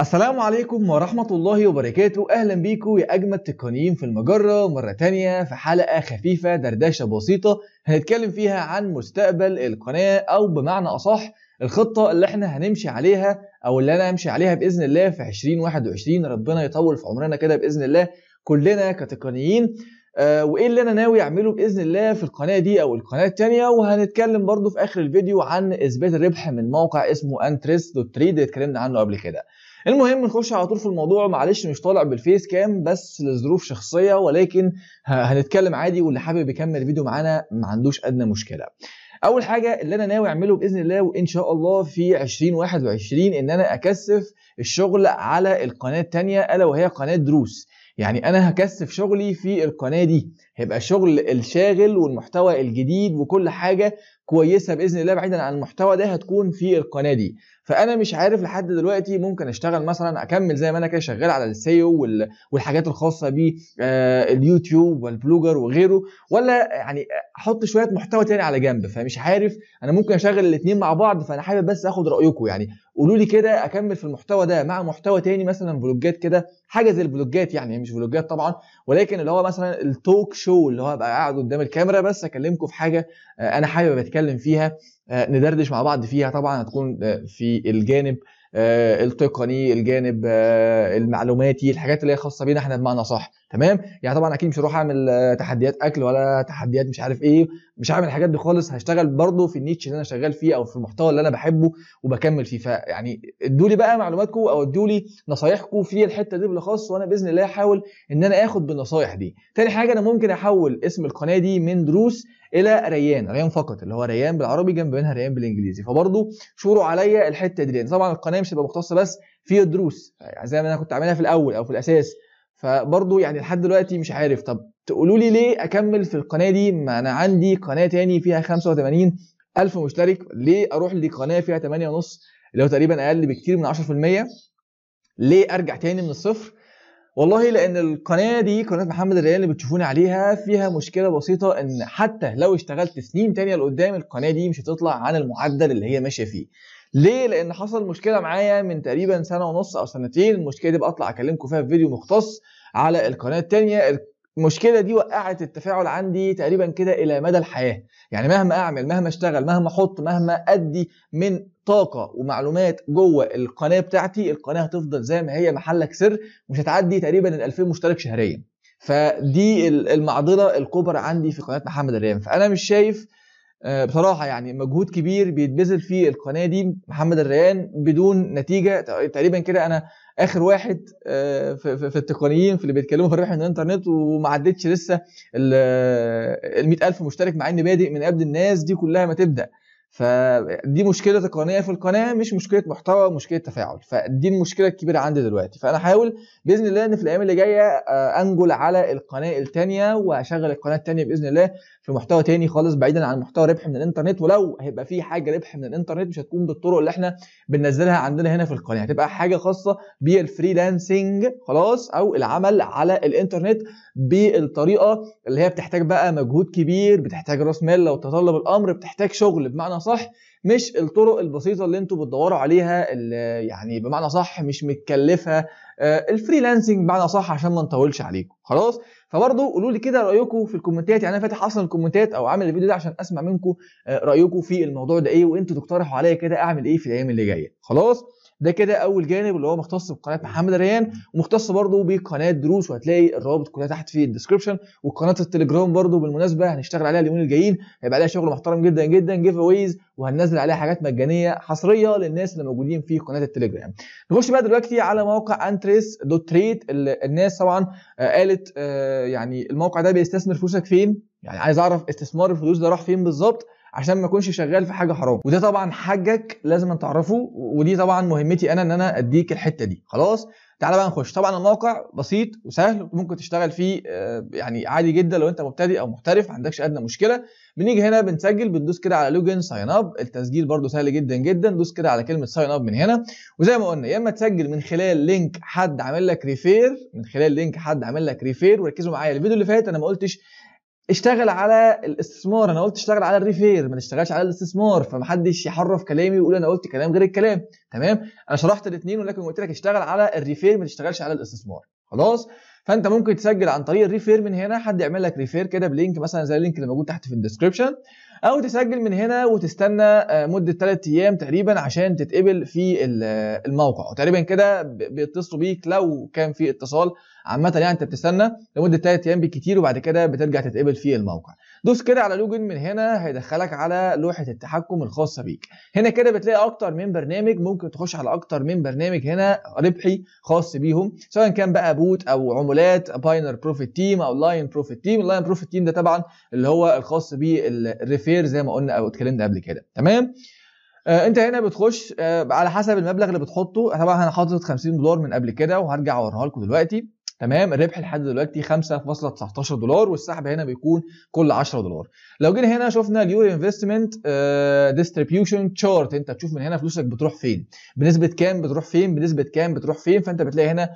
السلام عليكم ورحمة الله وبركاته أهلا بيكم يا أجمد تقنيين في المجرة مرة تانية في حلقة خفيفة دردشة بسيطة هنتكلم فيها عن مستقبل القناة أو بمعنى أصح الخطة اللي احنا هنمشي عليها أو اللي أنا همشي عليها بإذن الله في 2021 ربنا يطول في عمرنا كده بإذن الله كلنا كتقنيين آه، وايه اللي انا ناوي اعمله باذن الله في القناه دي او القناه الثانيه وهنتكلم برضو في اخر الفيديو عن اثبات الربح من موقع اسمه انترست دوت تريد اتكلمنا عنه قبل كده المهم نخش على طول في الموضوع معلش مش طالع بالفيس كام بس لظروف شخصيه ولكن هنتكلم عادي واللي حابب يكمل الفيديو معانا ما عندوش ادنى مشكله اول حاجه اللي انا ناوي اعمله باذن الله وان شاء الله في 2021 ان انا اكثف الشغل على القناه الثانيه الا وهي قناه دروس يعني انا هكثف شغلي في القناه دي هيبقى شغل الشاغل والمحتوى الجديد وكل حاجه كويسه باذن الله بعيدا عن المحتوى ده هتكون في القناه دي فانا مش عارف لحد دلوقتي ممكن اشتغل مثلا اكمل زي ما انا كده شغال على السيو والحاجات الخاصه باليوتيوب آه، والبلوجر وغيره ولا يعني احط شويه محتوى تاني على جنب فمش عارف انا ممكن اشغل الاثنين مع بعض فانا حابب بس اخد رايكم يعني قولوا لي كده اكمل في المحتوى ده مع محتوى تاني مثلا فلوجات كده حاجه زي الفلوجات يعني مش فلوجات طبعا ولكن اللي هو مثلا التوك شو اللي هو ابقى قاعد قدام الكاميرا بس اكلمكم في حاجه آه، انا حابب اتكلم نتكلم فيها آه، ندردش مع بعض فيها طبعا هتكون آه، في الجانب آه، التقني الجانب المعلوماتي الحاجات اللي هي خاصه بينا احنا بمعنى صح تمام يعني طبعا اكيد مش هروح اعمل آه، تحديات اكل ولا تحديات مش عارف ايه مش هعمل الحاجات دي خالص هشتغل برده في النيتش اللي انا شغال فيه او في المحتوى اللي انا بحبه وبكمل فيه فيعني ادوا لي بقى معلوماتكم او ادوا لي نصايحكم في الحته دي بالخاص وانا باذن الله هحاول ان انا اخد بالنصايح دي تاني حاجه انا ممكن احول اسم القناه دي من دروس الى ريان ريان فقط اللي هو ريان بالعربي جنب منها ريان بالانجليزي فبرضه شوروا عليا الحته دي لان طبعا القناه مش هتبقى مختصه بس في الدروس يعني زي ما انا كنت عاملها في الاول او في الاساس فبرضه يعني لحد دلوقتي مش عارف طب تقولوا لي ليه اكمل في القناه دي ما انا عندي قناه تاني فيها 85 الف مشترك ليه اروح لقناه فيها 8.5 اللي هو تقريبا اقل بكتير من 10% ليه ارجع تاني من الصفر والله لان القناه دي قناه محمد الريان اللي بتشوفوني عليها فيها مشكله بسيطه ان حتى لو اشتغلت سنين تانية لقدام القناه دي مش هتطلع عن المعدل اللي هي ماشيه فيه ليه لان حصل مشكله معايا من تقريبا سنه ونص او سنتين المشكله دي بطلع اكلمكم فيها في فيديو مختص على القناه الثانيه المشكله دي وقعت التفاعل عندي تقريبا كده الى مدى الحياه يعني مهما اعمل مهما اشتغل مهما احط مهما ادي من طاقه ومعلومات جوه القناه بتاعتي القناه هتفضل زي ما هي محلك سر مش هتعدي تقريبا ال 2000 مشترك شهريا فدي المعضله الكبرى عندي في قناه محمد الريان فانا مش شايف آه، بصراحه يعني مجهود كبير بيتبذل في القناه دي محمد الريان بدون نتيجه تقريبا كده انا اخر واحد آه، في التقنيين في اللي بيتكلموا في الربح من الانترنت وما عدتش لسه ال 100000 مشترك مع اني بادئ من قبل الناس دي كلها ما تبدا فدي مشكله تقنيه في القناه مش مشكله محتوى مشكله تفاعل فدي المشكله الكبيره عندي دلوقتي فانا هحاول باذن الله ان في الايام اللي جايه آه، انجل على القناه الثانيه واشغل القناه الثانيه باذن الله في محتوى تاني خالص بعيدا عن محتوى ربح من الانترنت ولو هيبقى في حاجه ربح من الانترنت مش هتكون بالطرق اللي احنا بننزلها عندنا هنا في القناه هتبقى حاجه خاصه بالفريلانسنج خلاص او العمل على الانترنت بالطريقه اللي هي بتحتاج بقى مجهود كبير بتحتاج راس مال لو تطلب الامر بتحتاج شغل بمعنى صح مش الطرق البسيطه اللي انتوا بتدوروا عليها اللي يعني بمعنى صح مش متكلفه آه، الفريلانسنج بمعنى صح عشان ما نطولش عليكم خلاص فبرضه قولوا لي كده رايكم في الكومنتات يعني انا فاتح اصلا الكومنتات او عامل الفيديو ده عشان اسمع منكم آه، رايكم في الموضوع ده ايه وانتوا تقترحوا عليا كده اعمل ايه في الايام اللي جايه خلاص ده كده اول جانب اللي هو مختص بقناه محمد ريان ومختص برضه بقناه دروس وهتلاقي الروابط كلها تحت في الديسكربشن وقناه التليجرام برضه بالمناسبه هنشتغل عليها اليومين الجايين هيبقى عليها شغل محترم جدا جدا جيف اويز وهننزل عليها حاجات مجانيه حصريه للناس اللي موجودين في قناه التليجرام نخش بقى دلوقتي على موقع انتريس دوت تريد الناس طبعا آه، قالت آه، يعني الموقع ده بيستثمر فلوسك فين يعني عايز اعرف استثمار الفلوس ده راح فين بالظبط عشان ما اكونش شغال في حاجه حرام وده طبعا حاجك لازم تعرفه ودي طبعا مهمتي انا ان انا اديك الحته دي خلاص تعالى بقى نخش طبعا الموقع بسيط وسهل ممكن تشتغل فيه آه، يعني عادي جدا لو انت مبتدئ او محترف ما عندكش ادنى مشكله بنيجي هنا بنسجل بندوس كده على لوجن ساين اب التسجيل برده سهل جدا جدا دوس كده على كلمه ساين اب من هنا وزي ما قلنا يا اما تسجل من خلال لينك حد عامل لك ريفير من خلال لينك حد عامل لك ريفير وركزوا معايا الفيديو اللي فات انا ما قلتش اشتغل على الاستثمار انا قلت اشتغل على الريفير ما تشتغلش على الاستثمار فمحدش يحرف كلامي ويقول انا قلت كلام غير الكلام تمام انا شرحت الاثنين ولكن قلت لك اشتغل على الريفير ما تشتغلش على الاستثمار خلاص فانت ممكن تسجل عن طريق الريفير من هنا حد يعمل لك ريفير كده بلينك مثلا زي اللينك اللي موجود تحت في الديسكربشن او تسجل من هنا وتستنى آه، مده 3 ايام تقريبا عشان تتقبل في آه، الموقع وتقريبا كده بيتصلوا بيك لو كان في اتصال عامه يعني انت بتستنى لمده 3 ايام بالكتير وبعد كده بترجع تتقبل في الموقع دوس كده على لوجن من هنا هيدخلك على لوحه التحكم الخاصه بيك هنا كده بتلاقي اكتر من برنامج ممكن تخش على اكتر من برنامج هنا ربحي خاص بيهم سواء كان بقى بوت او عمولات باينر بروفيت تيم او لاين بروفيت تيم اللاين بروفيت تيم ده طبعا اللي هو الخاص بالريفير زي ما قلنا او اتكلمنا قبل كده تمام آه، انت هنا بتخش آه، على حسب المبلغ اللي بتحطه طبعا انا حاطط 50 دولار من قبل كده وهرجع اوريها لكم دلوقتي تمام الربح لحد دلوقتي 5.19 دولار والسحب هنا بيكون كل 10 دولار لو جينا هنا شفنا اليور انفستمنت ديستريبيوشن تشارت انت تشوف من هنا فلوسك بتروح فين بنسبه كام بتروح فين بنسبه كام بتروح فين فانت بتلاقي هنا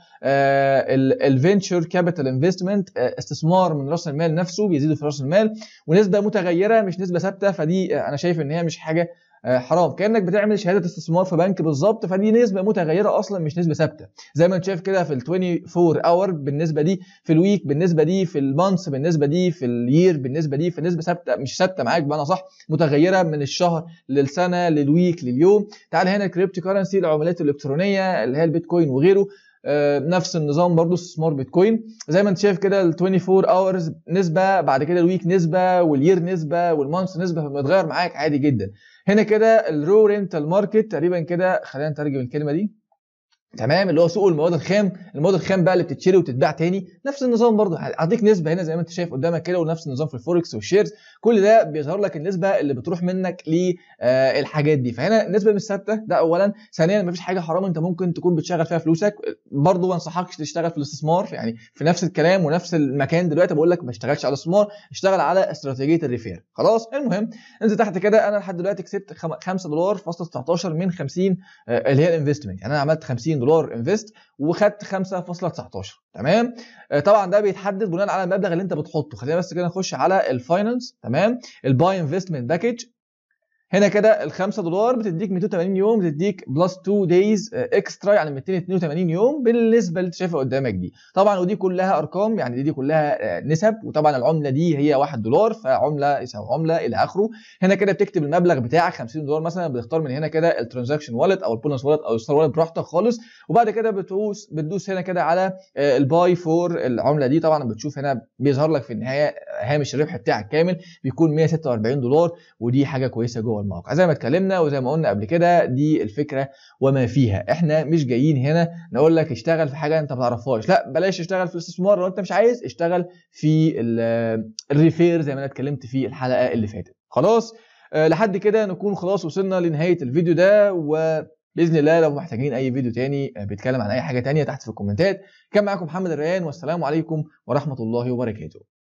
الفينشر كابيتال انفستمنت استثمار من راس المال نفسه بيزيدوا في راس المال ونسبه متغيره مش نسبه ثابته فدي آه، انا شايف ان هي مش حاجه آه، حرام كانك بتعمل شهاده استثمار في بنك بالظبط فدي نسبه متغيره اصلا مش نسبه ثابته زي ما انت شايف كده في ال 24 اور بالنسبه دي في الويك بالنسبه دي في المانث بالنسبه دي في الير بالنسبه دي في نسبه ثابته مش ثابته معاك بمعنى صح متغيره من الشهر للسنه للويك لليوم تعال هنا الكريبتو كرنسي العملات الالكترونيه اللي هي البيتكوين وغيره آه، نفس النظام برضو استثمار بيتكوين زي ما انت شايف كده ال 24 اورز نسبه بعد كده الويك نسبه والير نسبه والمانس نسبه فبيتغير معاك عادي جدا هنا كده الرو رينتال ماركت تقريبا كده خلينا نترجم الكلمه دي تمام اللي هو سوق المواد الخام المواد الخام بقى اللي بتتشري وتتباع تاني نفس النظام برضو هديك نسبه هنا زي ما انت شايف قدامك كده ونفس النظام في الفوركس والشيرز كل ده بيظهر لك النسبه اللي بتروح منك للحاجات آه، دي فهنا النسبه مش ثابته ده اولا ثانيا مفيش حاجه حرام انت ممكن تكون بتشغل فيها فلوسك برضو ما انصحكش تشتغل في الاستثمار يعني في نفس الكلام ونفس المكان دلوقتي بقول لك ما اشتغلش على الاستثمار اشتغل على استراتيجيه الريفير خلاص المهم انزل تحت كده انا لحد دلوقتي كسبت 5 دولار فاصل 19 من 50 آه، اللي هي الانفستمنت يعني انا عملت 50 دولار انفست وخدت 5.19 تمام آه، طبعا ده بيتحدد بناء على المبلغ اللي انت بتحطه خلينا بس كده نخش على الفاينانس تمام الباي انفستمنت باكج هنا كده ال 5 دولار بتديك 280 يوم بتديك بلس 2 دايز اكسترا يعني 282 يوم بالنسبه اللي انت شايفها قدامك دي طبعا ودي كلها ارقام يعني دي كلها آه، نسب وطبعا العمله دي هي 1 دولار فعمله يساوي عمله الى اخره هنا كده بتكتب المبلغ بتاعك 50 دولار مثلا بتختار من هنا كده الترانزاكشن والت او البونس والت او الستار والت براحتك خالص وبعد كده بتدوس بتدوس هنا كده على آه، الباي فور العمله دي طبعا بتشوف هنا بيظهر لك في النهايه هامش الربح بتاعك كامل بيكون 146 دولار ودي حاجه كويسه جوه والمواقع زي ما اتكلمنا وزي ما قلنا قبل كده دي الفكره وما فيها احنا مش جايين هنا نقول لك اشتغل في حاجه انت ما تعرفهاش لا بلاش اشتغل في الاستثمار لو انت مش عايز اشتغل في الريفير زي ما انا اتكلمت في الحلقه اللي فاتت خلاص آه، لحد كده نكون خلاص وصلنا لنهايه الفيديو ده و باذن الله لو محتاجين اي فيديو تاني آه، بيتكلم عن اي حاجه تانيه تحت في الكومنتات كان معاكم محمد الريان والسلام عليكم ورحمه الله وبركاته